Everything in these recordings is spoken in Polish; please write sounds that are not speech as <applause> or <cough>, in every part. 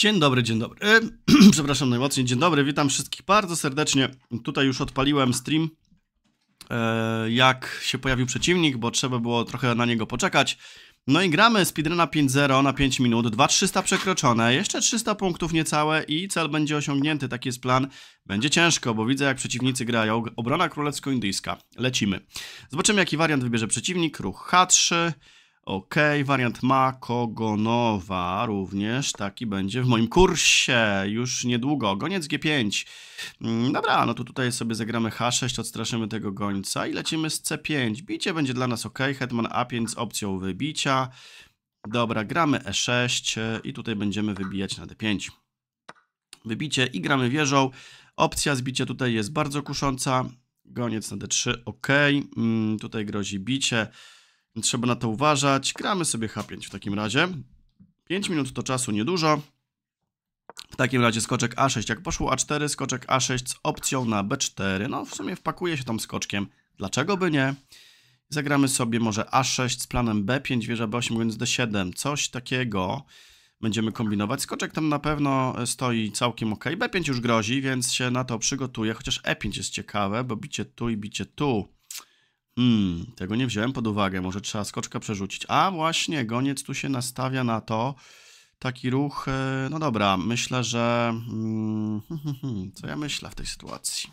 Dzień dobry, dzień dobry. E, <clears throat> przepraszam najmocniej. Dzień dobry, witam wszystkich bardzo serdecznie. Tutaj już odpaliłem stream, e, jak się pojawił przeciwnik, bo trzeba było trochę na niego poczekać. No i gramy speedruna 5-0 na 5 minut, 2-300 przekroczone, jeszcze 300 punktów niecałe i cel będzie osiągnięty, taki jest plan. Będzie ciężko, bo widzę jak przeciwnicy grają. Obrona królewsko-indyjska. Lecimy. Zobaczymy jaki wariant wybierze przeciwnik. Ruch H3, Ok, wariant Makogonowa również taki będzie w moim kursie już niedługo. Goniec G5. Mm, dobra, no to tutaj sobie zagramy H6, odstraszymy tego gońca i lecimy z C5. Bicie będzie dla nas ok. Hetman A5 z opcją wybicia. Dobra, gramy E6 i tutaj będziemy wybijać na D5. Wybicie i gramy wieżą. Opcja zbicia tutaj jest bardzo kusząca. Goniec na D3, ok. Mm, tutaj grozi bicie. Trzeba na to uważać. Gramy sobie H5 w takim razie. 5 minut to czasu niedużo. W takim razie skoczek A6, jak poszło A4, skoczek A6 z opcją na B4. No w sumie wpakuje się tam skoczkiem. Dlaczego by nie? Zagramy sobie może A6 z planem B5, wieża B8, więc D7. Coś takiego będziemy kombinować. Skoczek tam na pewno stoi całkiem ok. B5 już grozi, więc się na to przygotuję. Chociaż E5 jest ciekawe, bo bicie tu i bicie tu Hmm, tego nie wziąłem pod uwagę. Może trzeba skoczka przerzucić. A właśnie, goniec tu się nastawia na to. Taki ruch. E, no dobra, myślę, że. Mm, <laughs> hmm, hmm, hmm, co ja myślę w tej sytuacji?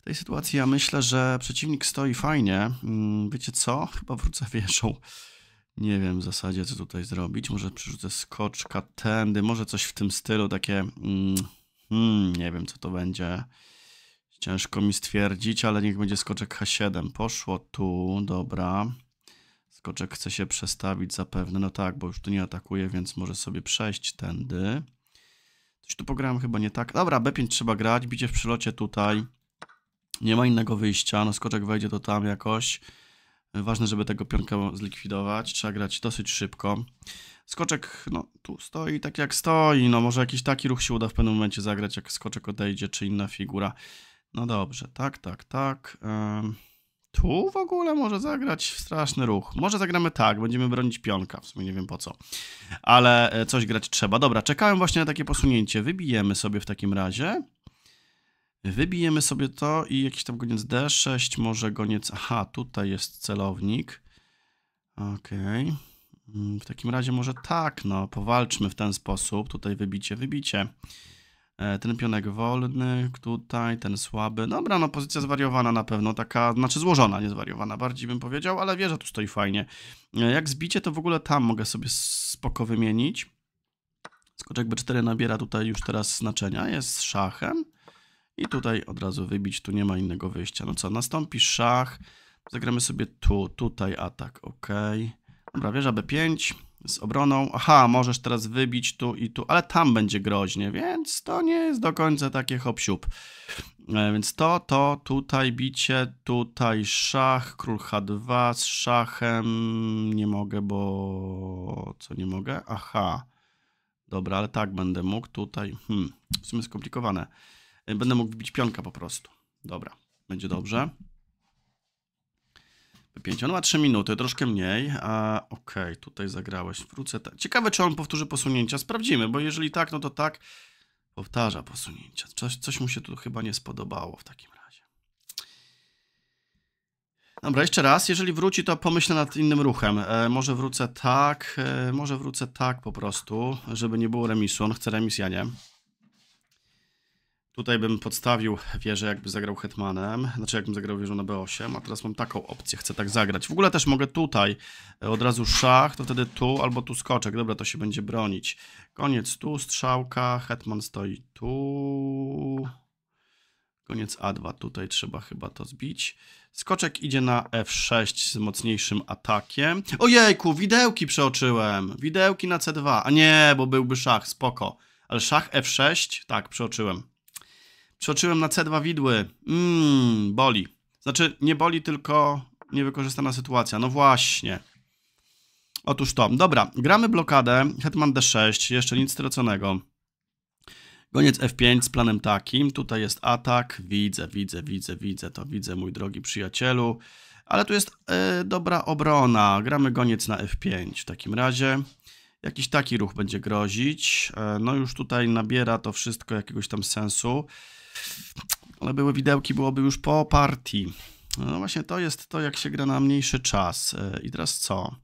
W tej sytuacji ja myślę, że przeciwnik stoi fajnie. Mm, wiecie co? Chyba wrócę wieszą. Nie wiem w zasadzie, co tutaj zrobić. Może przerzucę skoczka tędy, może coś w tym stylu, takie. Mm, nie wiem, co to będzie. Ciężko mi stwierdzić, ale niech będzie skoczek H7. Poszło tu, dobra. Skoczek chce się przestawić zapewne. No tak, bo już tu nie atakuje, więc może sobie przejść tędy. Coś tu pograłem chyba nie tak. Dobra, B5 trzeba grać, bicie w przylocie tutaj. Nie ma innego wyjścia, no skoczek wejdzie to tam jakoś. Ważne, żeby tego pionka zlikwidować. Trzeba grać dosyć szybko. Skoczek, no tu stoi tak jak stoi. No może jakiś taki ruch się uda w pewnym momencie zagrać, jak skoczek odejdzie, czy inna figura. No dobrze, tak, tak, tak. tu w ogóle może zagrać straszny ruch. Może zagramy tak, będziemy bronić pionka, w sumie nie wiem po co. Ale e, coś grać trzeba. Dobra, czekałem właśnie na takie posunięcie. Wybijemy sobie w takim razie. Wybijemy sobie to i jakiś tam goniec D6, może goniec... Aha, tutaj jest celownik. Okej. Okay. Mm, w takim razie może tak, no, powalczmy w ten sposób. Tutaj wybicie, wybicie. E, ten pionek wolny, tutaj ten słaby. Dobra, no pozycja zwariowana na pewno, taka, znaczy złożona, nie zwariowana bardziej bym powiedział, ale wieża tu stoi fajnie. E, jak zbicie, to w ogóle tam mogę sobie spoko wymienić. Skoczek B4 nabiera tutaj już teraz znaczenia, jest szachem. I tutaj od razu wybić, tu nie ma innego wyjścia. No co, nastąpi szach, zagramy sobie tu, tutaj atak, ok. Dobra, wieża B5, z obroną. Aha, możesz teraz wybić tu i tu, ale tam będzie groźnie, więc to nie jest do końca takie hop -siup. E, więc to, to, tutaj bicie, tutaj szach, król h2 z szachem, nie mogę, bo co nie mogę? Aha, dobra, ale tak będę mógł tutaj, hmm, w sumie skomplikowane. E, będę mógł bić pionka po prostu, dobra, będzie dobrze. 5 On ma 3 minuty, troszkę mniej. A, okej, okay, tutaj zagrałeś. Wrócę. Ta... Ciekawe, czy on powtórzy posunięcia. Sprawdzimy, bo jeżeli tak, no to tak. Powtarza posunięcia. Coś, coś mu się tu chyba nie spodobało w takim razie. Dobra, jeszcze raz. Jeżeli wróci, to pomyślę nad innym ruchem. E, może wrócę tak, e, może wrócę tak po prostu, żeby nie było remisu. On chce remis, ja nie. Tutaj bym podstawił wieżę, jakby zagrał hetmanem, znaczy jakbym zagrał wieżą na b8, a teraz mam taką opcję, chcę tak zagrać. W ogóle też mogę tutaj e, od razu szach, to wtedy tu albo tu skoczek, dobra, to się będzie bronić. Koniec tu, strzałka, hetman stoi tu... Koniec A2, tutaj trzeba chyba to zbić. Skoczek idzie na F6 z mocniejszym atakiem. Ojejku, widełki przeoczyłem. Widełki na C2. A nie, bo byłby szach, spoko. Ale szach F6, tak, przeoczyłem. Przeoczyłem na C2 widły. Mmm, boli. Znaczy, nie boli, tylko niewykorzystana sytuacja. No właśnie. Otóż to. Dobra, gramy blokadę. Hetman D6, jeszcze nic straconego. Goniec F5 z planem takim. Tutaj jest atak. Widzę, widzę, widzę, widzę to. Widzę, mój drogi przyjacielu. Ale tu jest yy, dobra obrona. Gramy goniec na F5 w takim razie. Jakiś taki ruch będzie grozić. E, no już tutaj nabiera to wszystko jakiegoś tam sensu ale były widełki, byłoby już po partii. No właśnie to jest to, jak się gra na mniejszy czas. E, I teraz co?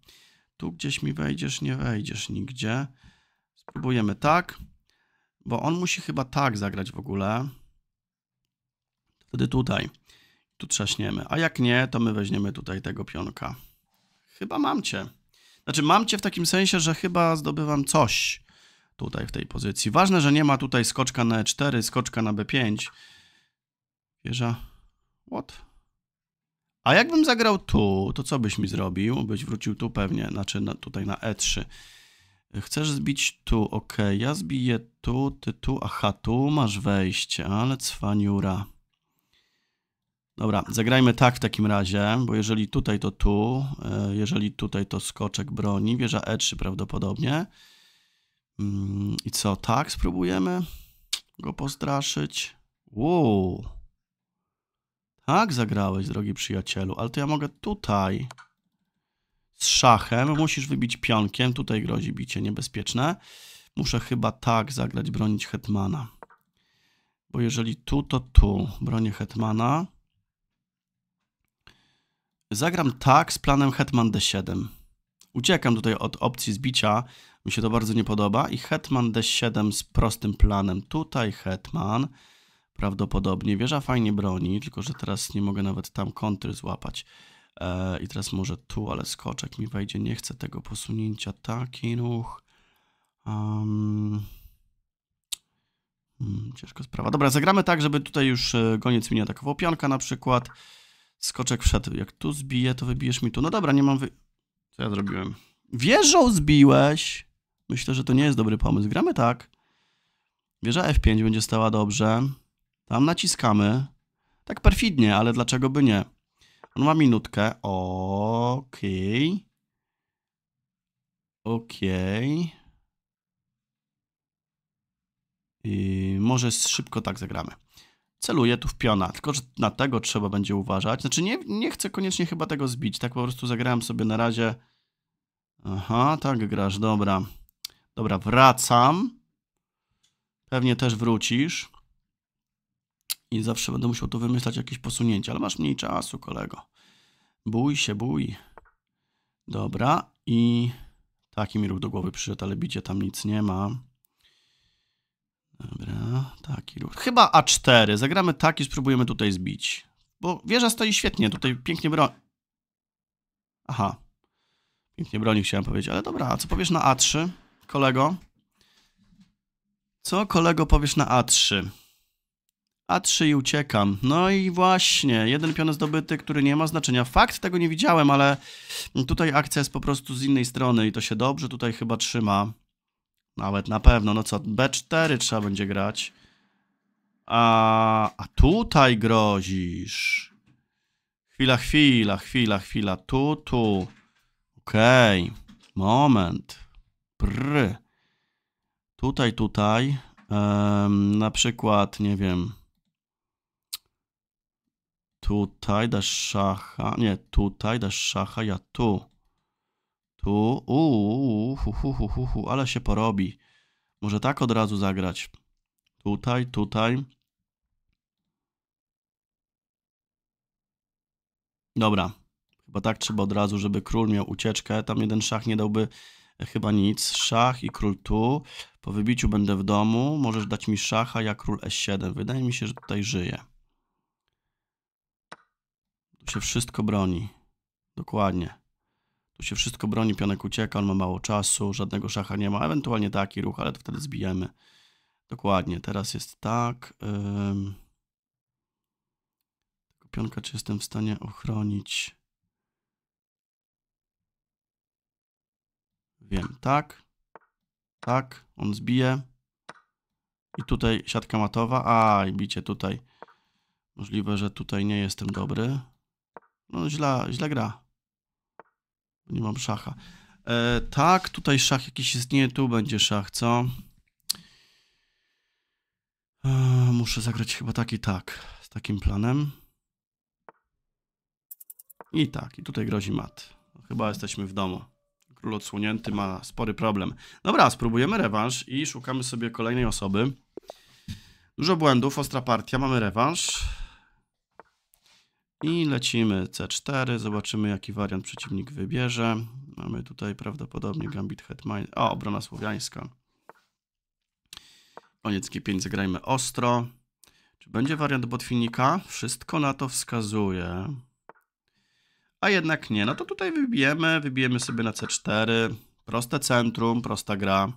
Tu gdzieś mi wejdziesz, nie wejdziesz nigdzie. Spróbujemy tak, bo on musi chyba tak zagrać w ogóle. Wtedy tutaj. Tu trzaśniemy. A jak nie, to my weźmiemy tutaj tego pionka. Chyba mam cię. Znaczy mam cię w takim sensie, że chyba zdobywam coś tutaj w tej pozycji. Ważne, że nie ma tutaj skoczka na E4, skoczka na B5. Wieża. What? A jakbym zagrał tu, to co byś mi zrobił? Byś wrócił tu pewnie, znaczy na, tutaj na E3. Chcesz zbić tu, ok. Ja zbiję tu, ty tu, aha, tu masz wejście, ale cwaniura. Dobra, zagrajmy tak w takim razie, bo jeżeli tutaj to tu, e, jeżeli tutaj to skoczek broni, wieża E3 prawdopodobnie. Mm, I co, tak spróbujemy go postraszyć? Wow. Tak zagrałeś, drogi przyjacielu, ale to ja mogę tutaj z szachem, musisz wybić pionkiem, tutaj grozi bicie niebezpieczne. Muszę chyba tak zagrać, bronić hetmana. Bo jeżeli tu, to tu, bronię hetmana. Zagram tak z planem hetman d7. Uciekam tutaj od opcji zbicia, mi się to bardzo nie podoba. I hetman d7 z prostym planem. Tutaj hetman prawdopodobnie. Wieża fajnie broni, tylko że teraz nie mogę nawet tam kontry złapać. E, I teraz może tu, ale skoczek mi wejdzie. Nie chcę tego posunięcia. Taki ruch. Um... ciężka sprawa. Dobra, zagramy tak, żeby tutaj już e, goniec mi nie atakował. Pionka na przykład. Skoczek wszedł. Jak tu zbiję, to wybijesz mi tu. No dobra, nie mam wy... Co ja zrobiłem? Wieżą zbiłeś! Myślę, że to nie jest dobry pomysł. Gramy tak. Wieża F5 będzie stała dobrze. Tam naciskamy. Tak perfidnie, ale dlaczego by nie? On ma minutkę. Okej. Okay. Okej. Okay. I może szybko tak zagramy. Celuję tu w piona, tylko że na tego trzeba będzie uważać. Znaczy nie, nie chcę koniecznie chyba tego zbić, tak po prostu zagrałem sobie na razie. Aha, tak grasz, dobra. Dobra, wracam. Pewnie też wrócisz. I zawsze będę musiał tu wymyślać jakieś posunięcie, ale masz mniej czasu, kolego. Bój się, bój. Dobra, i taki mi ruch do głowy przyszedł, ale bicie tam nic nie ma. Dobra, taki ruch. Chyba A4. Zagramy tak i spróbujemy tutaj zbić. Bo wieża stoi świetnie, tutaj pięknie broni. Aha. Pięknie broni chciałem powiedzieć, ale dobra, a co powiesz na A3? kolego? Co kolego powiesz na A3? A3 i uciekam. No i właśnie, jeden pion zdobyty, który nie ma znaczenia. Fakt tego nie widziałem, ale tutaj akcja jest po prostu z innej strony i to się dobrze tutaj chyba trzyma. Nawet na pewno, no co, B4 trzeba będzie grać. A, a tutaj grozisz. Chwila, chwila, chwila, chwila, tu, tu. Okej, okay. moment. Pr. Tutaj, tutaj. Um, na przykład, nie wiem. Tutaj dasz szacha. Nie, tutaj dasz szacha, ja tu. Tu. Uuu, hu, hu, hu, hu, hu, ale się porobi. Może tak od razu zagrać. Tutaj, tutaj. Dobra. Chyba tak trzeba od razu, żeby król miał ucieczkę. Tam jeden szach nie dałby Chyba nic. Szach i król tu. Po wybiciu będę w domu. Możesz dać mi szacha, ja król e7. Wydaje mi się, że tutaj żyje. Tu się wszystko broni. Dokładnie. Tu się wszystko broni, pionek ucieka, on ma mało czasu, żadnego szacha nie ma. Ewentualnie taki ruch, ale to wtedy zbijemy. Dokładnie, teraz jest tak. Ym... Pionka czy jestem w stanie ochronić? Wiem, tak. Tak, on zbije. I tutaj siatka matowa. A, i bicie tutaj. Możliwe, że tutaj nie jestem dobry. No, źle, źle gra. Nie mam szacha. E, tak, tutaj szach jakiś istnieje. Tu będzie szach, co? E, muszę zagrać chyba taki tak. Z takim planem. I tak, i tutaj grozi mat. Chyba jesteśmy w domu. Król odsłonięty ma spory problem. Dobra, spróbujemy rewanż i szukamy sobie kolejnej osoby. Dużo błędów, ostra partia, mamy rewanż. I lecimy C4, zobaczymy jaki wariant przeciwnik wybierze. Mamy tutaj prawdopodobnie Gambit Hetmine. O, obrona słowiańska. Koniec G5, zagrajmy ostro. Czy będzie wariant botwinnika? Wszystko na to wskazuje a jednak nie. No to tutaj wybijemy, wybijemy sobie na C4. Proste centrum, prosta gra.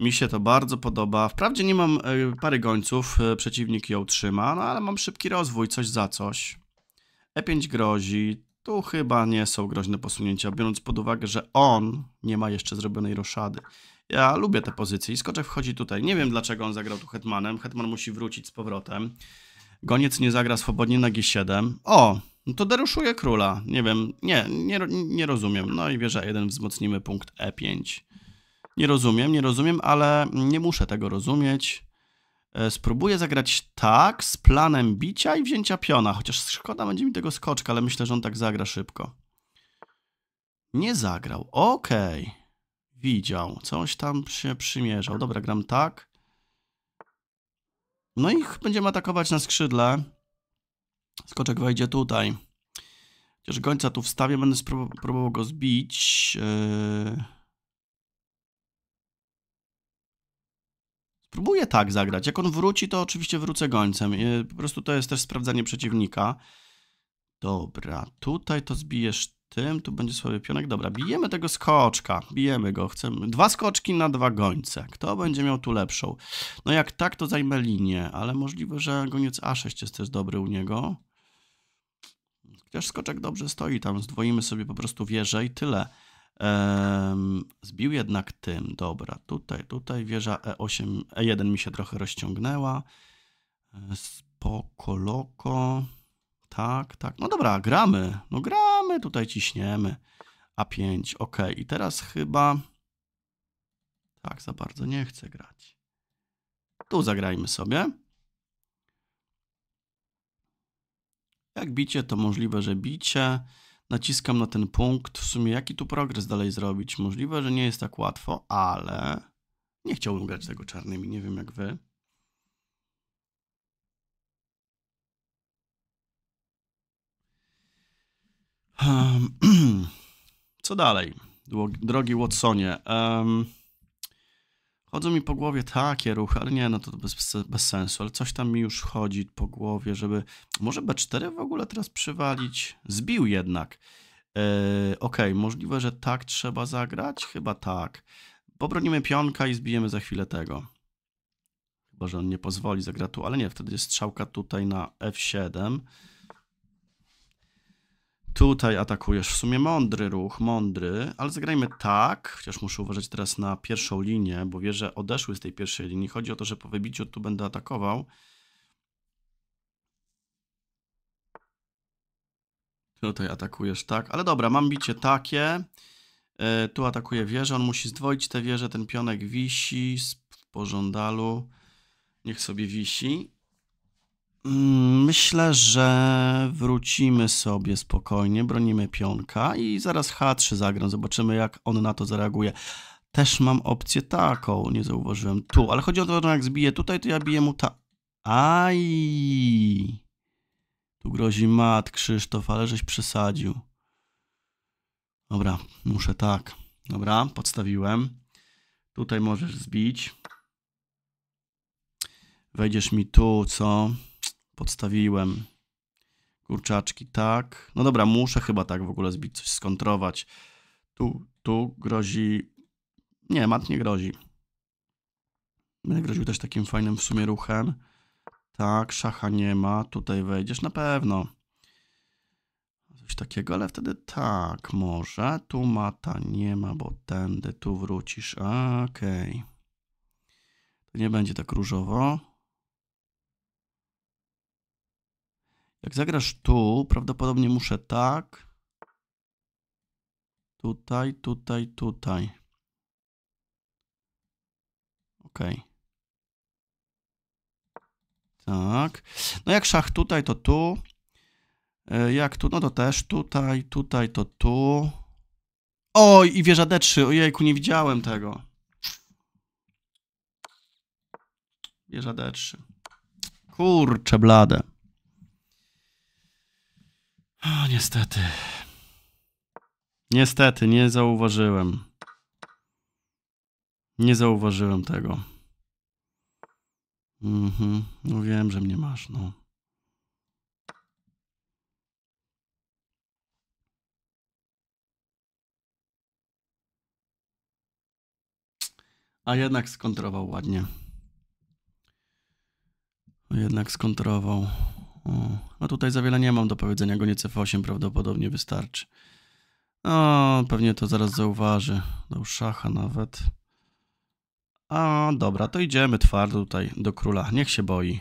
Mi się to bardzo podoba. Wprawdzie nie mam e, pary gońców, e, przeciwnik ją trzyma, no ale mam szybki rozwój, coś za coś. E5 grozi, tu chyba nie są groźne posunięcia, biorąc pod uwagę, że on nie ma jeszcze zrobionej roszady. Ja lubię te pozycje i skoczek wchodzi tutaj. Nie wiem dlaczego on zagrał tu hetmanem. Hetman musi wrócić z powrotem. Goniec nie zagra swobodnie na G7. O, no to deruszuje króla. Nie wiem, nie, nie, nie rozumiem. No i wieża 1 wzmocnimy punkt E5. Nie rozumiem, nie rozumiem, ale nie muszę tego rozumieć. E, spróbuję zagrać tak, z planem bicia i wzięcia piona, chociaż szkoda będzie mi tego skoczka, ale myślę, że on tak zagra szybko. Nie zagrał, okej. Okay. Widział, coś tam się przymierzał. Dobra, gram tak. No i będziemy atakować na skrzydle. Skoczek wejdzie tutaj. Chociaż gońca tu wstawię, będę próbował go zbić. Yy. Spróbuję tak zagrać. Jak on wróci, to oczywiście wrócę gońcem. Yy, po prostu to jest też sprawdzanie przeciwnika. Dobra, tutaj to zbijesz tym, tu będzie słaby pionek. Dobra, bijemy tego skoczka, bijemy go. Chcemy dwa skoczki na dwa gońce. Kto będzie miał tu lepszą? No jak tak, to zajmę linię, ale możliwe, że goniec A6 jest też dobry u niego. Chociaż skoczek dobrze stoi, tam zdwoimy sobie po prostu wieżę i tyle. Ehm, zbił jednak tym, dobra, tutaj, tutaj wieża E8, E1 mi się trochę rozciągnęła. E, spoko, loko. Tak, tak, no dobra, gramy, no gramy, tutaj ciśniemy. A5, ok, i teraz chyba... Tak, za bardzo nie chcę grać. Tu zagrajmy sobie. Jak bicie, to możliwe, że bicie. Naciskam na ten punkt. W sumie jaki tu progres dalej zrobić? Możliwe, że nie jest tak łatwo, ale nie chciałbym grać tego czarnymi, nie wiem jak wy. <clears throat> Co dalej, drogi Watsonie? Um, Chodzą mi po głowie takie ruchy, ale nie, no to bez, bez sensu, ale coś tam mi już chodzi po głowie, żeby... Może B4 w ogóle teraz przywalić? Zbił jednak. Yy, Okej, okay, możliwe, że tak trzeba zagrać? Chyba tak. Pobronimy pionka i zbijemy za chwilę tego. Chyba, że on nie pozwoli zagrać tu, ale nie, wtedy jest strzałka tutaj na F7. Tutaj atakujesz w sumie mądry ruch, mądry, ale zagrajmy tak, chociaż muszę uważać teraz na pierwszą linię, bo wie, że odeszły z tej pierwszej linii. Chodzi o to, że po wybiciu tu będę atakował. Tutaj atakujesz tak, ale dobra, mam bicie takie. E, tu atakuje wieżę, on musi zdwoić tę wieżę, ten pionek wisi po pożądalu. Niech sobie wisi. Mm, myślę, że wrócimy sobie spokojnie, bronimy pionka i zaraz H3 zagram, zobaczymy jak on na to zareaguje. Też mam opcję taką, nie zauważyłem tu, ale chodzi o to, że jak zbiję tutaj, to ja biję mu ta... Aj! Tu grozi mat, Krzysztof, ale żeś przesadził. Dobra, muszę tak. Dobra, podstawiłem. Tutaj możesz zbić. Wejdziesz mi tu, co? podstawiłem. Kurczaczki, tak. No dobra, muszę chyba tak w ogóle zbić, coś skontrować. Tu, tu grozi... Nie, mat nie grozi. Będę groził też takim fajnym w sumie ruchem. Tak, szacha nie ma, tutaj wejdziesz na pewno. Coś takiego, ale wtedy tak, może. Tu mata nie ma, bo tędy tu wrócisz. Okej. Okay. To nie będzie tak różowo. Jak zagrasz tu, prawdopodobnie muszę tak. Tutaj, tutaj, tutaj. Ok. Tak. No jak szach tutaj, to tu. E, jak tu, no to też tutaj, tutaj, to tu. Oj, i wieża D3. Ojejku, nie widziałem tego. Wieża D3. Kurcze blade. O, niestety. Niestety, nie zauważyłem. Nie zauważyłem tego. Mhm, no wiem, że mnie masz, no. A jednak skontrował ładnie. Jednak skontrował. No tutaj za wiele nie mam do powiedzenia, go nie cf8 prawdopodobnie wystarczy. No, pewnie to zaraz zauważy. Dał szacha nawet. A, dobra, to idziemy twardo tutaj do króla. Niech się boi.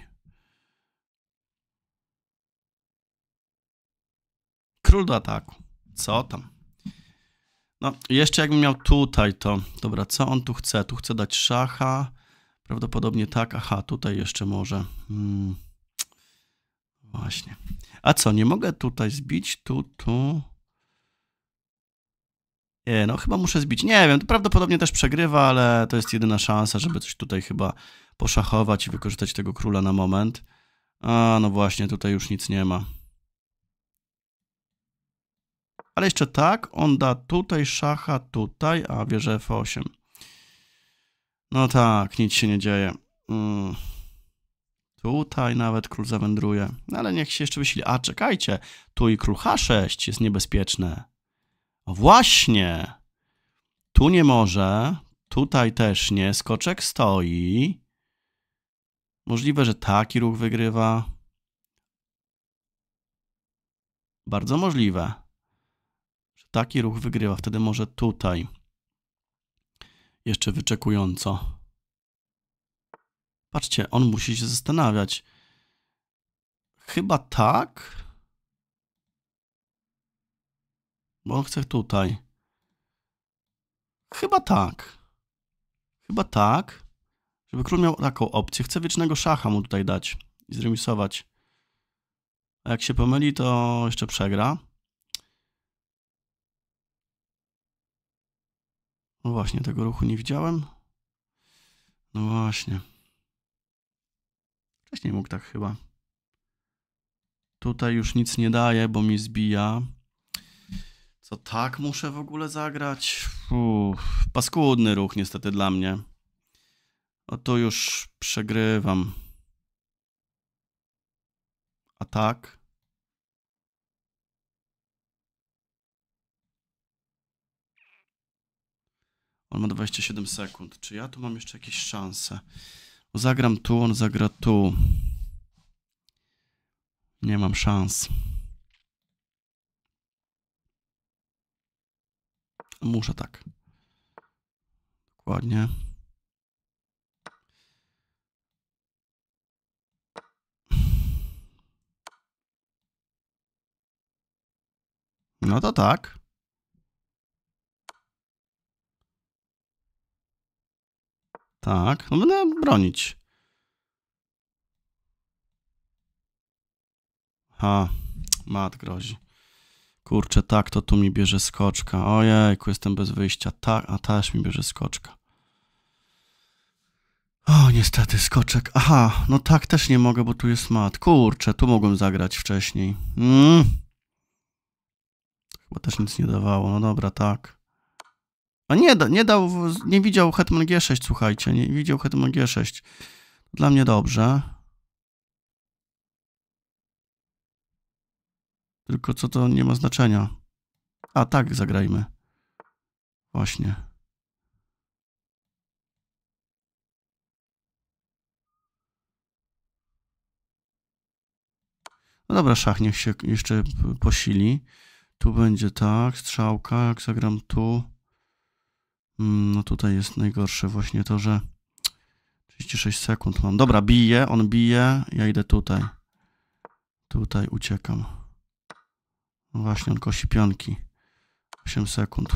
Król do ataku. Co tam? No, jeszcze jakbym miał tutaj to... Dobra, co on tu chce? Tu chce dać szacha. Prawdopodobnie tak. Aha, tutaj jeszcze może... Hmm. Właśnie. A co, nie mogę tutaj zbić? Tu, tu... Nie, no chyba muszę zbić. Nie wiem, to prawdopodobnie też przegrywa, ale to jest jedyna szansa, żeby coś tutaj chyba poszachować i wykorzystać tego króla na moment. A, no właśnie, tutaj już nic nie ma. Ale jeszcze tak, on da tutaj szacha, tutaj, a bierze F8. No tak, nic się nie dzieje. Mm. Tutaj nawet król zawędruje. Ale niech się jeszcze wysili. A, czekajcie. Tu i król H6 jest niebezpieczne. właśnie! Tu nie może. Tutaj też nie. Skoczek stoi. Możliwe, że taki ruch wygrywa. Bardzo możliwe, że taki ruch wygrywa. Wtedy może tutaj. Jeszcze wyczekująco. Patrzcie, on musi się zastanawiać. Chyba tak? Bo on chce tutaj. Chyba tak. Chyba tak. Żeby król miał taką opcję. Chcę wiecznego szacha mu tutaj dać i zremisować. A jak się pomyli, to jeszcze przegra. No właśnie, tego ruchu nie widziałem. No właśnie. Wcześniej mógł tak chyba. Tutaj już nic nie daje, bo mi zbija. Co tak muszę w ogóle zagrać? Uff, paskudny ruch niestety dla mnie. O tu już przegrywam. A tak? On ma 27 sekund. Czy ja tu mam jeszcze jakieś szanse? Zagram tu, on zagra tu. Nie mam szans. Muszę tak. Dokładnie. No to tak. Tak, no będę bronić. Ha, mat grozi. Kurczę, tak, to tu mi bierze skoczka. Ojejku, jestem bez wyjścia. Tak, a też mi bierze skoczka. O, niestety, skoczek. Aha, no tak też nie mogę, bo tu jest mat. Kurczę, tu mogłem zagrać wcześniej. Mm. Chyba też nic nie dawało. No dobra, tak. A nie, nie dał, nie widział Hetman G6, słuchajcie, nie widział Hetman G6. Dla mnie dobrze. Tylko co to nie ma znaczenia. A tak, zagrajmy. Właśnie. No dobra, szach niech się jeszcze posili. Tu będzie tak, strzałka, jak zagram tu. Mm, no tutaj jest najgorsze właśnie to, że 36 sekund mam. Dobra, bije, on bije, ja idę tutaj. Tutaj uciekam. No właśnie, on kosi pionki. 8 sekund.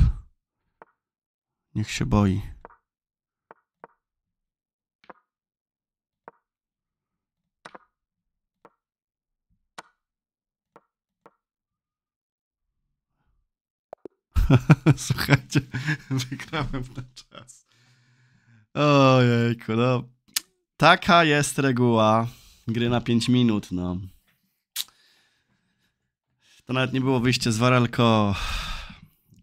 Niech się boi. <laughs> Słuchajcie, wygrałem na czas. Ojejku, no. Taka jest reguła gry na 5 minut, no. To nawet nie było wyjście z warelko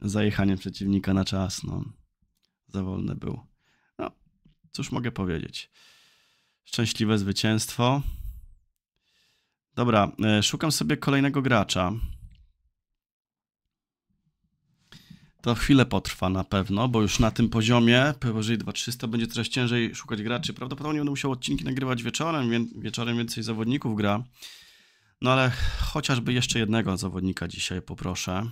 zajechanie przeciwnika na czas, no. Za wolny był. No, cóż mogę powiedzieć. Szczęśliwe zwycięstwo. Dobra, e, szukam sobie kolejnego gracza. to chwilę potrwa na pewno, bo już na tym poziomie, powyżej 2300, będzie coraz ciężej szukać graczy. Prawdopodobnie będę musiał odcinki nagrywać wieczorem, wie, wieczorem więcej zawodników gra. No ale chociażby jeszcze jednego zawodnika dzisiaj poproszę.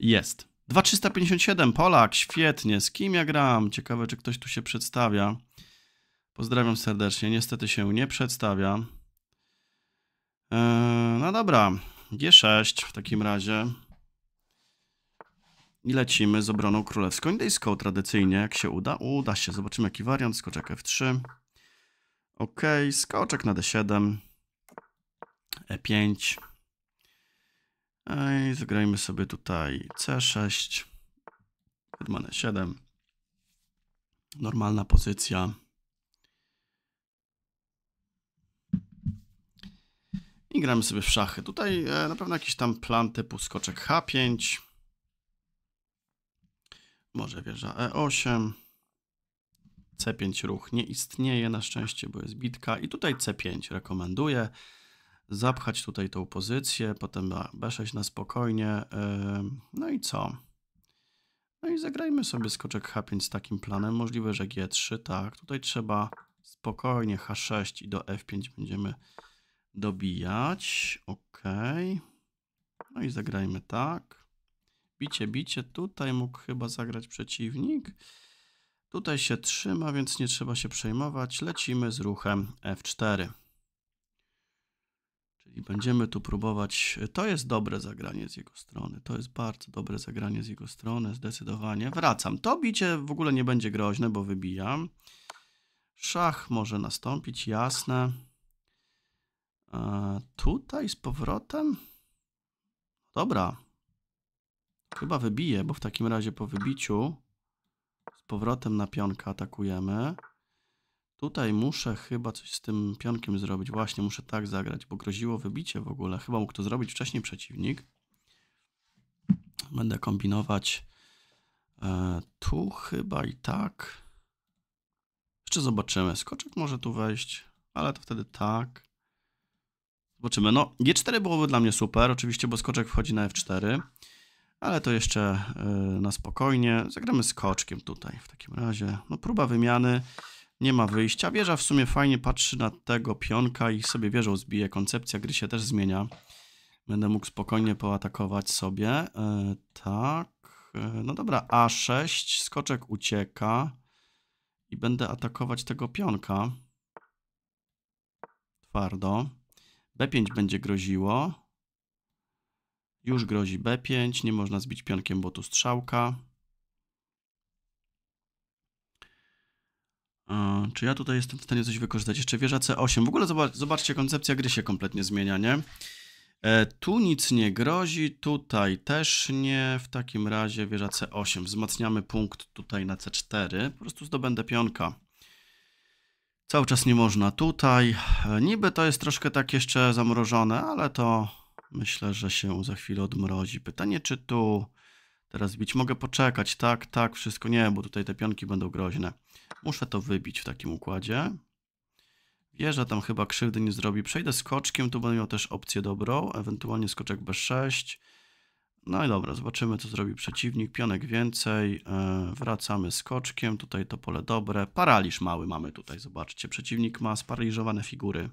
Jest. 2357, Polak, świetnie. Z kim ja gram? Ciekawe, czy ktoś tu się przedstawia. Pozdrawiam serdecznie. Niestety się nie przedstawia. Eee, no dobra, G6 w takim razie. I lecimy z obroną królewską indyjską tradycyjnie, jak się uda. Uda się, zobaczymy jaki wariant. Skoczek F3. Ok, skoczek na D7. E5. E, I zagrajmy sobie tutaj C6. Hetman E7. Normalna pozycja. I gramy sobie w szachy. Tutaj e, na pewno jakiś tam plan typu skoczek H5. Może wieża E8. C5 ruch nie istnieje na szczęście, bo jest bitka. I tutaj C5 rekomenduję. Zapchać tutaj tą pozycję, potem B6 na spokojnie. No i co? No i zagrajmy sobie skoczek H5 z takim planem. Możliwe, że G3, tak. Tutaj trzeba spokojnie H6 i do F5 będziemy dobijać. Ok. No i zagrajmy tak. Bicie, bicie. Tutaj mógł chyba zagrać przeciwnik. Tutaj się trzyma, więc nie trzeba się przejmować. Lecimy z ruchem F4. Czyli będziemy tu próbować. To jest dobre zagranie z jego strony. To jest bardzo dobre zagranie z jego strony, zdecydowanie. Wracam. To bicie w ogóle nie będzie groźne, bo wybijam. Szach może nastąpić, jasne. A e, tutaj z powrotem. Dobra, chyba wybije, bo w takim razie po wybiciu z powrotem na pionka atakujemy. Tutaj muszę chyba coś z tym pionkiem zrobić. Właśnie, muszę tak zagrać, bo groziło wybicie w ogóle. Chyba mógł to zrobić wcześniej przeciwnik. Będę kombinować e, tu chyba i tak. Jeszcze zobaczymy. Skoczek może tu wejść, ale to wtedy tak. Zobaczymy. No, G4 byłoby dla mnie super, oczywiście, bo skoczek wchodzi na F4 ale to jeszcze e, na spokojnie. Zagramy skoczkiem tutaj w takim razie. No próba wymiany, nie ma wyjścia. Wieża w sumie fajnie patrzy na tego pionka i sobie wieżą zbije. Koncepcja gry się też zmienia. Będę mógł spokojnie poatakować sobie. E, tak, e, no dobra, A6, skoczek ucieka i będę atakować tego pionka. Twardo. B5 będzie groziło. Już grozi B5, nie można zbić pionkiem, bo tu strzałka. Czy ja tutaj jestem w stanie coś wykorzystać? Jeszcze wieża C8. W ogóle zobacz, zobaczcie, koncepcja gry się kompletnie zmienia, nie? E, tu nic nie grozi, tutaj też nie. W takim razie wieża C8. Wzmacniamy punkt tutaj na C4. Po prostu zdobędę pionka. Cały czas nie można tutaj. E, niby to jest troszkę tak jeszcze zamrożone, ale to Myślę, że się za chwilę odmrozi. Pytanie, czy tu teraz bić? Mogę poczekać, tak, tak, wszystko nie, bo tutaj te pionki będą groźne. Muszę to wybić w takim układzie. Wieża tam chyba krzywdy nie zrobi. Przejdę skoczkiem, tu będę miał też opcję dobrą, ewentualnie skoczek B6. No i dobra, zobaczymy co zrobi przeciwnik. Pionek więcej, e, wracamy skoczkiem, tutaj to pole dobre. Paraliż mały mamy tutaj, zobaczcie. Przeciwnik ma sparaliżowane figury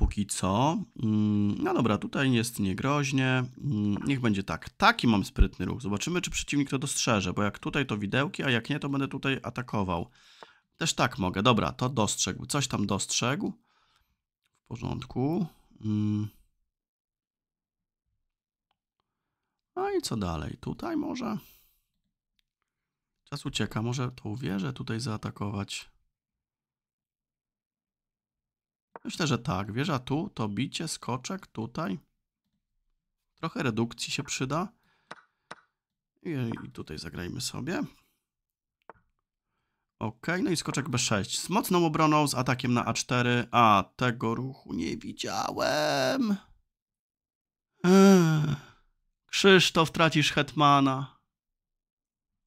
póki co. Mm, no dobra, tutaj jest niegroźnie. Mm, niech będzie tak. Taki mam sprytny ruch. Zobaczymy, czy przeciwnik to dostrzeże, bo jak tutaj to widełki, a jak nie, to będę tutaj atakował. Też tak mogę. Dobra, to dostrzegł. Coś tam dostrzegł. W porządku. Mm. No i co dalej? Tutaj może... Czas ucieka. Może to uwierzę tutaj zaatakować. Myślę, że tak. Wieża tu, to bicie, skoczek tutaj. Trochę redukcji się przyda. I tutaj zagrajmy sobie. Ok, no i skoczek B6. Z mocną obroną, z atakiem na A4. A, tego ruchu nie widziałem. Eee. Krzysztof, tracisz hetmana.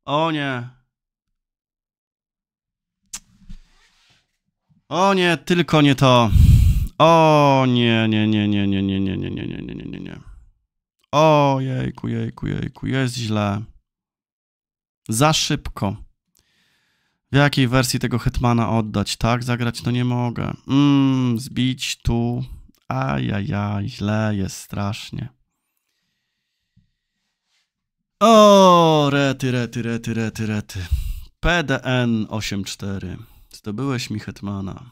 O nie. O nie, tylko nie to. O nie, nie, nie, nie, nie, nie, nie, nie, nie, nie, nie, nie, nie, nie. O jejku, jejku, jejku, jest źle. Za szybko. W jakiej wersji tego Hetmana oddać? Tak, zagrać to nie mogę. Mmm, zbić tu. Ajajaj, źle jest strasznie. O, rety, rety, rety, rety, rety. PDN 84. Zdobyłeś mi hetmana.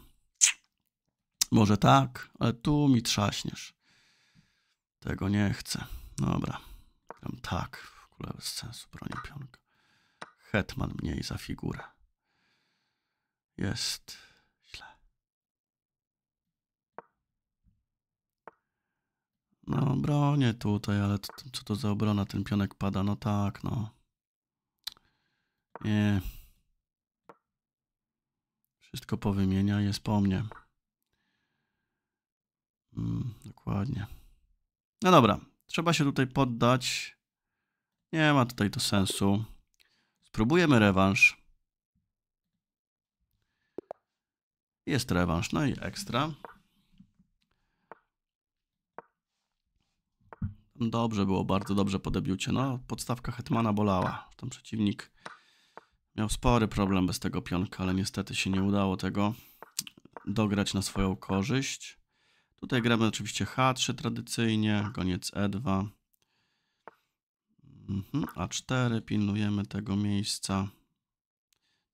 Może tak, ale tu mi trzaśniesz. Tego nie chcę. Dobra. Tam tak, w ogóle bez sensu, broni pionka. Hetman mniej za figurę. Jest źle. No, bronię tutaj, ale to, co to za obrona? Ten pionek pada. No tak, no. Nie. Wszystko powymienia jest po mnie. Mm, dokładnie. No dobra, trzeba się tutaj poddać. Nie ma tutaj to sensu. Spróbujemy rewanż. Jest rewanż, no i ekstra. Dobrze było, bardzo dobrze po debiucie. No, podstawka Hetmana bolała. Tam przeciwnik Miał spory problem bez tego pionka, ale niestety się nie udało tego dograć na swoją korzyść. Tutaj gramy oczywiście H3 tradycyjnie, koniec E2. Mhm, A4, pilnujemy tego miejsca.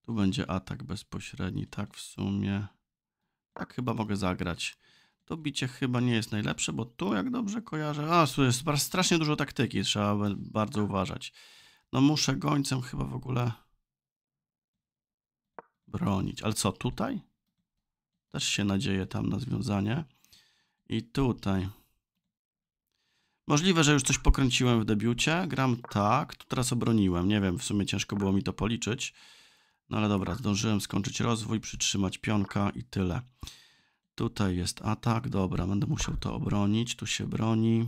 Tu będzie atak bezpośredni, tak w sumie. Tak chyba mogę zagrać. To bicie chyba nie jest najlepsze, bo tu jak dobrze kojarzę... A, jest strasznie dużo taktyki, trzeba bardzo uważać. No muszę gońcem chyba w ogóle bronić. Ale co, tutaj? Też się nadzieje tam na związanie. I tutaj. Możliwe, że już coś pokręciłem w debiucie. Gram tak, tu teraz obroniłem. Nie wiem, w sumie ciężko było mi to policzyć. No ale dobra, zdążyłem skończyć rozwój, przytrzymać pionka i tyle. Tutaj jest atak, dobra, będę musiał to obronić. Tu się broni.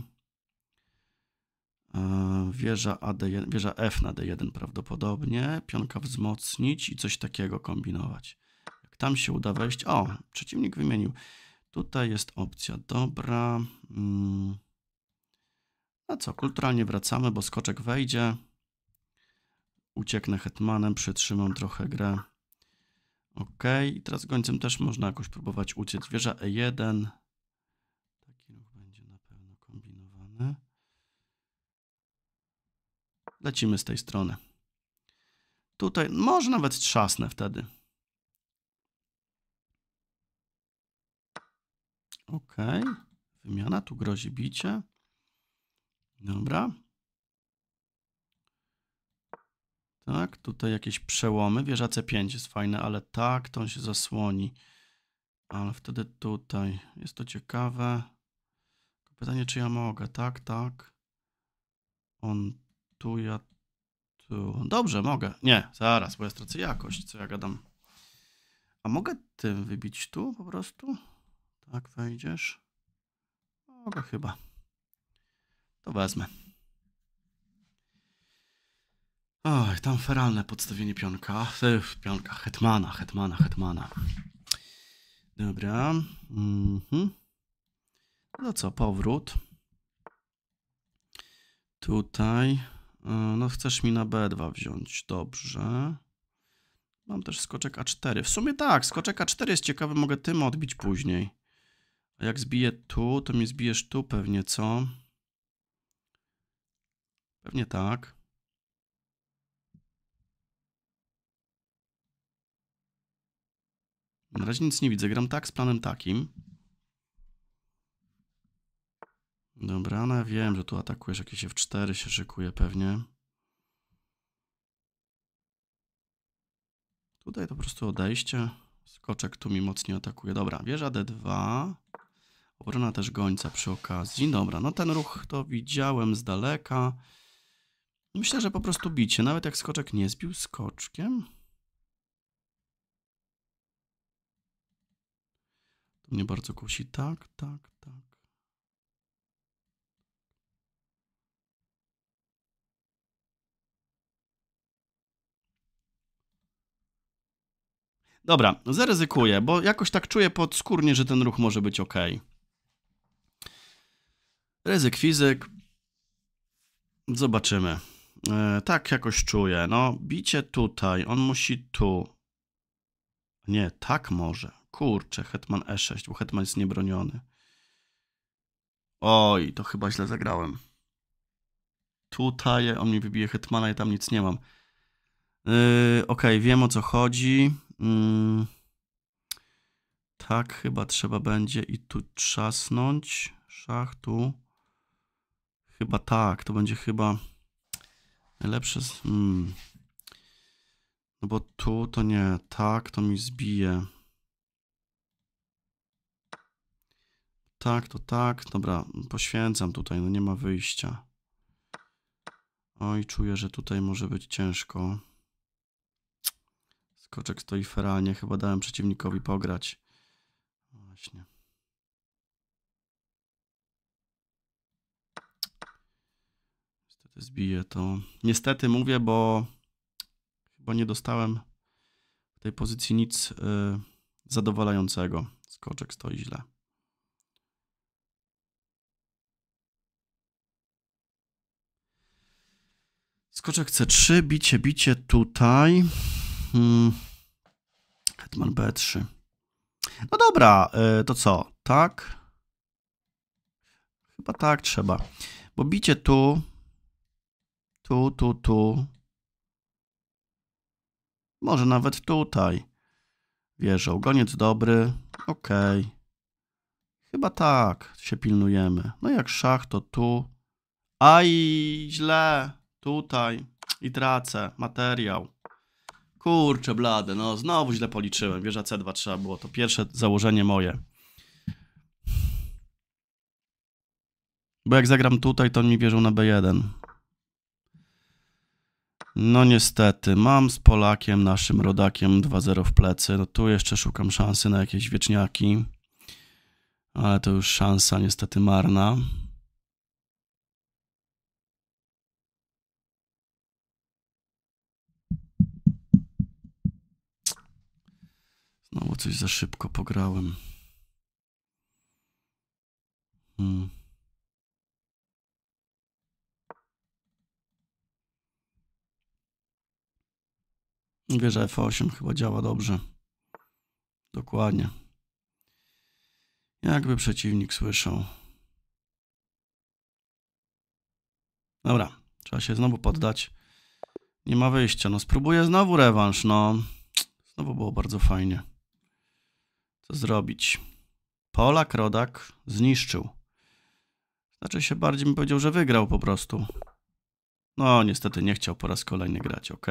E, wieża, ad wieża F na D1 prawdopodobnie. Pionka wzmocnić i coś takiego kombinować. Jak tam się uda wejść... O, przeciwnik wymienił. Tutaj jest opcja dobra. Hmm. A co, kulturalnie wracamy, bo skoczek wejdzie. Ucieknę hetmanem, przytrzymam trochę grę. Ok, i teraz gońcem też można jakoś próbować uciec. Wieża E1. lecimy z tej strony. Tutaj, może nawet trzasnę wtedy. Ok, wymiana, tu grozi bicie. Dobra. Tak, tutaj jakieś przełomy. Wieża C5 jest fajna, ale tak, to on się zasłoni. Ale wtedy tutaj. Jest to ciekawe. Pytanie, czy ja mogę. Tak, tak. On tu, ja tu. Dobrze, mogę. Nie, zaraz, bo ja stracę jakość, co ja gadam. A mogę tym wybić tu po prostu? Tak, wejdziesz. Mogę chyba. To wezmę. Oj, tam feralne podstawienie pionka. Ech, pionka, hetmana, hetmana, hetmana. Dobra. Mhm. No co, powrót. Tutaj. E, no chcesz mi na B2 wziąć, dobrze. Mam też skoczek A4. W sumie tak, skoczek A4 jest ciekawy, mogę tym odbić później. A jak zbiję tu, to mi zbijesz tu pewnie, co? Pewnie tak. Na razie nic nie widzę, gram tak z planem takim. Dobra, no ja wiem, że tu atakujesz jakieś F4 się szykuje pewnie. Tutaj to po prostu odejście. Skoczek tu mi mocniej atakuje. Dobra, wieża D2. Obrona też gońca przy okazji. Dobra, no ten ruch to widziałem z daleka. Myślę, że po prostu bicie. Nawet jak skoczek nie zbił skoczkiem. To mnie bardzo kusi. Tak, tak, tak. Dobra, zaryzykuję, bo jakoś tak czuję podskórnie, że ten ruch może być ok. Ryzyk fizyk. Zobaczymy. E, tak jakoś czuję. No, bicie tutaj, on musi tu. Nie, tak może. Kurczę, hetman e6, bo hetman jest niebroniony. Oj, to chyba źle zagrałem. Tutaj on mi wybije hetmana, ja tam nic nie mam. Yy, Okej, okay, wiem o co chodzi. Mm. Tak, chyba trzeba będzie i tu trzasnąć. Szach tu. Chyba tak, to będzie chyba najlepsze. Z... Mm. No bo tu to nie, tak to mi zbije. Tak, to tak, dobra, poświęcam tutaj, no nie ma wyjścia. Oj, czuję, że tutaj może być ciężko. Skoczek stoi feralnie, chyba dałem przeciwnikowi pograć. Właśnie. Niestety zbiję to. Niestety mówię, bo chyba nie dostałem w tej pozycji nic y, zadowalającego. Skoczek stoi źle. Skoczek C3, bicie, bicie tutaj. Hmm. Hetman B3. No dobra, e, to co? Tak? Chyba tak trzeba. Bo bicie tu, tu, tu, tu. Może nawet tutaj. Wieżą. Goniec dobry. Okej. Okay. Chyba tak się pilnujemy. No jak szach, to tu. Aj, źle. Tutaj. I tracę materiał. Kurczę, blade, no znowu źle policzyłem. Wieża C2 trzeba było. To pierwsze założenie moje. Bo jak zagram tutaj, to on mi wierzą na B1. No niestety, mam z Polakiem, naszym rodakiem 2-0 w plecy. No tu jeszcze szukam szansy na jakieś wieczniaki. Ale to już szansa niestety marna. Znowu coś za szybko pograłem. Hmm. Wieża F8 chyba działa dobrze. Dokładnie. Jakby przeciwnik słyszał. Dobra, trzeba się znowu poddać. Nie ma wyjścia. No spróbuję znowu rewanż, no. Znowu było bardzo fajnie zrobić. Polak rodak zniszczył. Znaczy się bardziej mi powiedział, że wygrał po prostu. No, niestety nie chciał po raz kolejny grać, ok.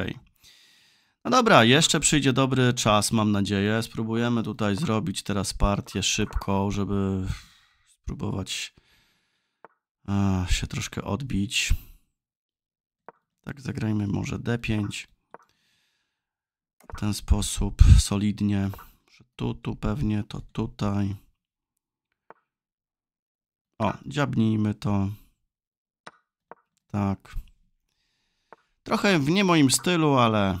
No dobra, jeszcze przyjdzie dobry czas, mam nadzieję. Spróbujemy tutaj zrobić teraz partię szybką, żeby spróbować a, e, się troszkę odbić. Tak, zagrajmy może D5. W ten sposób, solidnie tu, tu pewnie, to tutaj. O, dziabnijmy to. Tak. Trochę w nie moim stylu, ale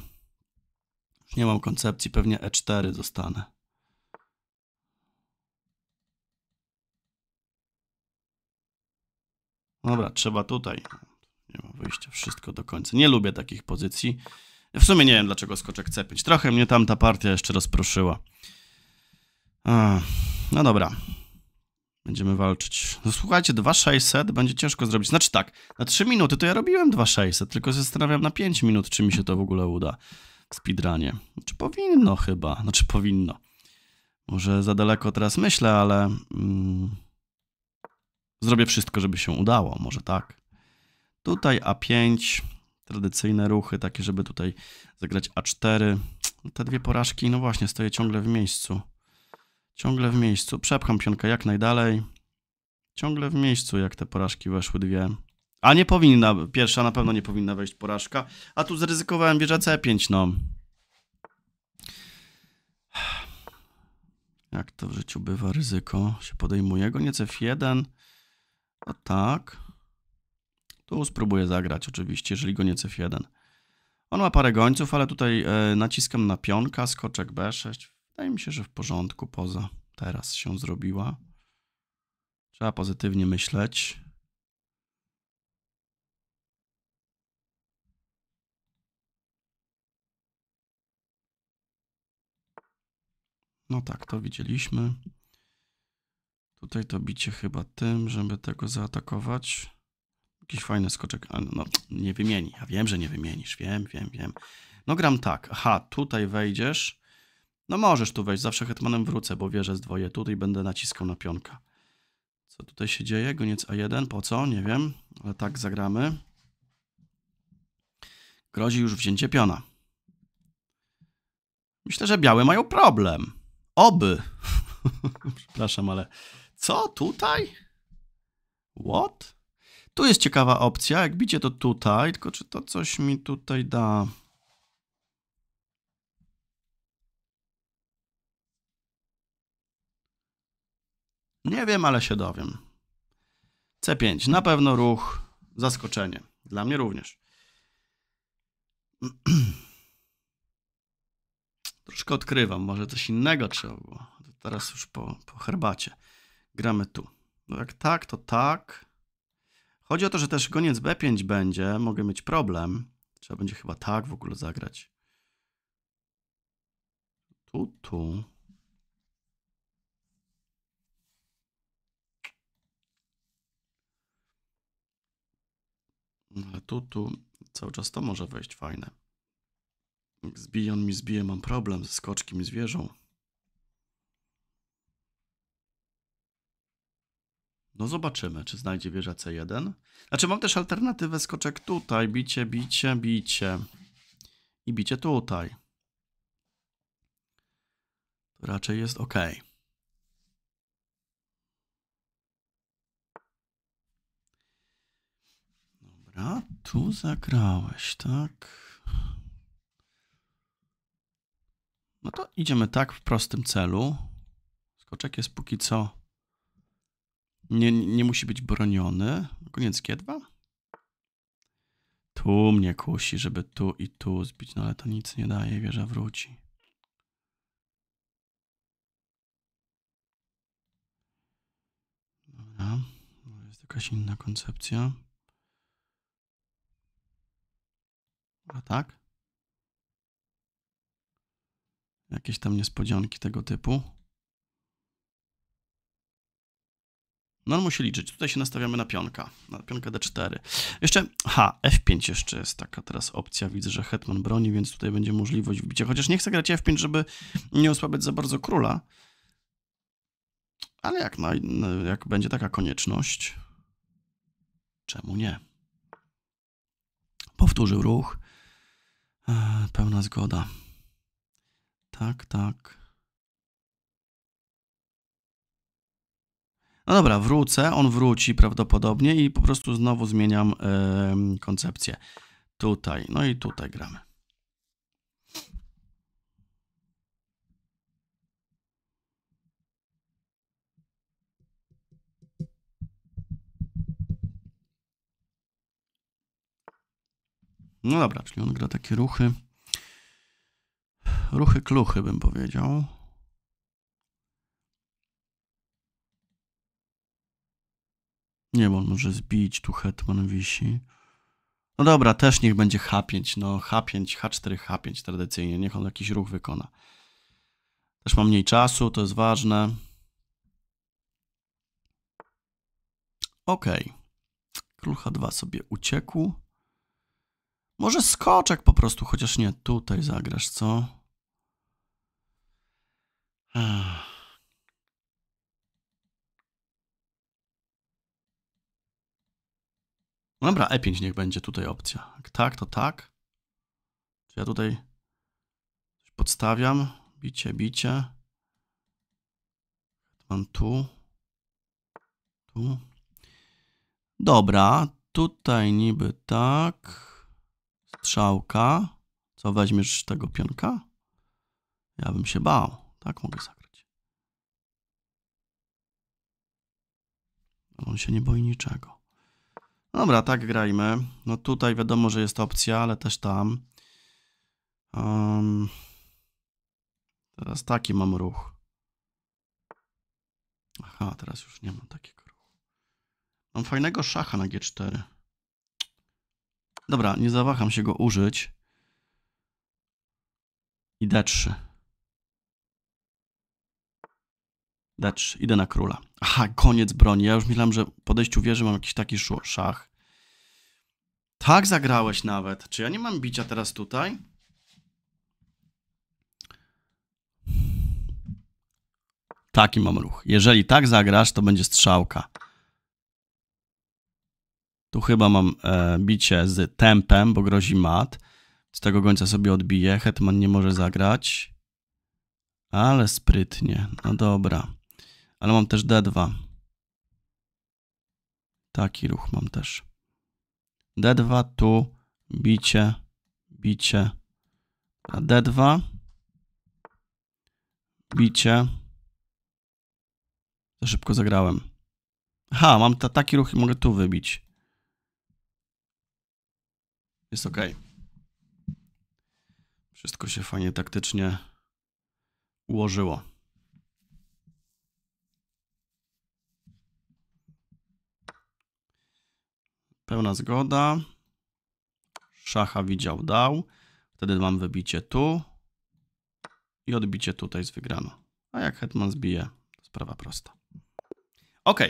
nie mam koncepcji, pewnie E4 zostanę. No dobra, trzeba tutaj. Nie ma wyjścia, wszystko do końca. Nie lubię takich pozycji. W sumie nie wiem, dlaczego skoczek C5. Trochę mnie tam ta partia jeszcze rozproszyła no dobra. Będziemy walczyć. No słuchajcie, 2600 będzie ciężko zrobić. Znaczy tak, na 3 minuty to ja robiłem 2600, tylko zastanawiam na 5 minut, czy mi się to w ogóle uda. Speedrunie. Znaczy powinno chyba. Znaczy powinno. Może za daleko teraz myślę, ale... Mm, zrobię wszystko, żeby się udało. Może tak. Tutaj A5. Tradycyjne ruchy, takie, żeby tutaj zagrać A4. Te dwie porażki, no właśnie, stoję ciągle w miejscu. Ciągle w miejscu. Przepcham pionkę jak najdalej. Ciągle w miejscu, jak te porażki weszły dwie. A nie powinna, pierwsza na pewno nie powinna wejść porażka. A tu zryzykowałem wieża C5, no. Jak to w życiu bywa, ryzyko się podejmuje. Goniec F1. A tak. Tu spróbuję zagrać oczywiście, jeżeli goniec F1. On ma parę gońców, ale tutaj y, naciskam na pionka, skoczek B6, Wydaje mi się, że w porządku poza teraz się zrobiła. Trzeba pozytywnie myśleć. No tak, to widzieliśmy. Tutaj to bicie chyba tym, żeby tego zaatakować. Jakiś fajny skoczek. No, nie wymieni. Ja wiem, że nie wymienisz. Wiem, wiem, wiem. No gram tak. Aha, tutaj wejdziesz no możesz tu wejść, zawsze hetmanem wrócę, bo wierzę z dwoje tutaj będę naciskał na pionka. Co tutaj się dzieje? Goniec A1, po co? Nie wiem, ale tak zagramy. Grozi już wzięcie piona. Myślę, że białe mają problem. Oby. <laughs> Przepraszam, ale co tutaj? What? Tu jest ciekawa opcja. Jak bicie to tutaj, tylko czy to coś mi tutaj da? Nie wiem, ale się dowiem. C5. Na pewno ruch. Zaskoczenie. Dla mnie również. <clears throat> Troszkę odkrywam. Może coś innego trzeba było. Teraz już po, po herbacie. Gramy tu. No jak tak, to tak. Chodzi o to, że też goniec B5 będzie. Mogę mieć problem. Trzeba będzie chyba tak w ogóle zagrać. Tu, tu. No, ale tu, tu cały czas to może wejść fajne. Jak zbije, on mi zbije, mam problem ze skoczkiem i zwierzą. No zobaczymy, czy znajdzie wieża C1. Znaczy mam też alternatywę skoczek tutaj. Bicie, bicie, bicie. I bicie tutaj. To raczej jest ok. tu zagrałeś, tak? No to idziemy tak w prostym celu. Skoczek jest póki co nie, nie musi być broniony. Koniec G2? Tu mnie kusi, żeby tu i tu zbić, no ale to nic nie daje, wieża wróci. Dobra, no jest jakaś inna koncepcja. A tak? Jakieś tam niespodzianki tego typu. No on musi liczyć. Tutaj się nastawiamy na pionka. Na pionkę D4. Jeszcze, ha, F5 jeszcze jest taka teraz opcja. Widzę, że Hetman broni, więc tutaj będzie możliwość wbicia. Chociaż nie chcę grać F5, żeby nie osłabiać za bardzo króla. Ale jak, na, jak będzie taka konieczność, czemu nie? Powtórzył ruch. E, pełna zgoda. Tak, tak. No dobra, wrócę, on wróci prawdopodobnie i po prostu znowu zmieniam yy, koncepcję. Tutaj, no i tutaj gramy. No dobra, czyli on gra takie ruchy. Ruchy kluchy bym powiedział. Nie, bo on może zbić, tu hetman wisi. No dobra, też niech będzie H5, no H5, H4, H5 tradycyjnie, niech on jakiś ruch wykona. Też ma mniej czasu, to jest ważne. Ok. Król H2 sobie uciekł. Może skoczek po prostu, chociaż nie tutaj zagrasz, co? No dobra, E5 niech będzie tutaj opcja. Jak tak, to tak. Czy ja tutaj coś podstawiam? Bicie, bicie. Mam tu. Tu. Dobra, tutaj niby tak strzałka. Co, weźmiesz tego pionka? Ja bym się bał. Tak mogę zagrać. On się nie boi niczego. Dobra, tak grajmy. No tutaj wiadomo, że jest opcja, ale też tam. Um, teraz taki mam ruch. Aha, teraz już nie mam takiego ruchu. Mam fajnego szacha na G4. Dobra, nie zawaham się go użyć. I D3. D3, idę na króla. Aha, koniec broni. Ja już myślałem, że po dejściu wieży mam jakiś taki szach. Tak zagrałeś nawet. Czy ja nie mam bicia teraz tutaj? Taki mam ruch. Jeżeli tak zagrasz, to będzie strzałka chyba mam e, bicie z tempem, bo grozi mat. Z tego gońca sobie odbiję. Hetman nie może zagrać. Ale sprytnie. No dobra. Ale mam też D2. Taki ruch mam też. D2, tu, bicie, bicie. A D2, bicie. Za szybko zagrałem. Aha, mam taki ruch i mogę tu wybić. Jest ok. Wszystko się fajnie taktycznie ułożyło. Pełna zgoda. Szacha widział, dał. Wtedy mam wybicie tu i odbicie tutaj z wygrano. A jak hetman zbije, sprawa prosta. Ok,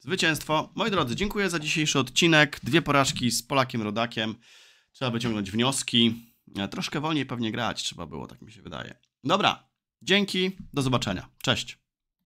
zwycięstwo. Moi drodzy, dziękuję za dzisiejszy odcinek. Dwie porażki z Polakiem Rodakiem. Trzeba wyciągnąć wnioski. E, troszkę wolniej pewnie grać trzeba było, tak mi się wydaje. Dobra, dzięki, do zobaczenia. Cześć.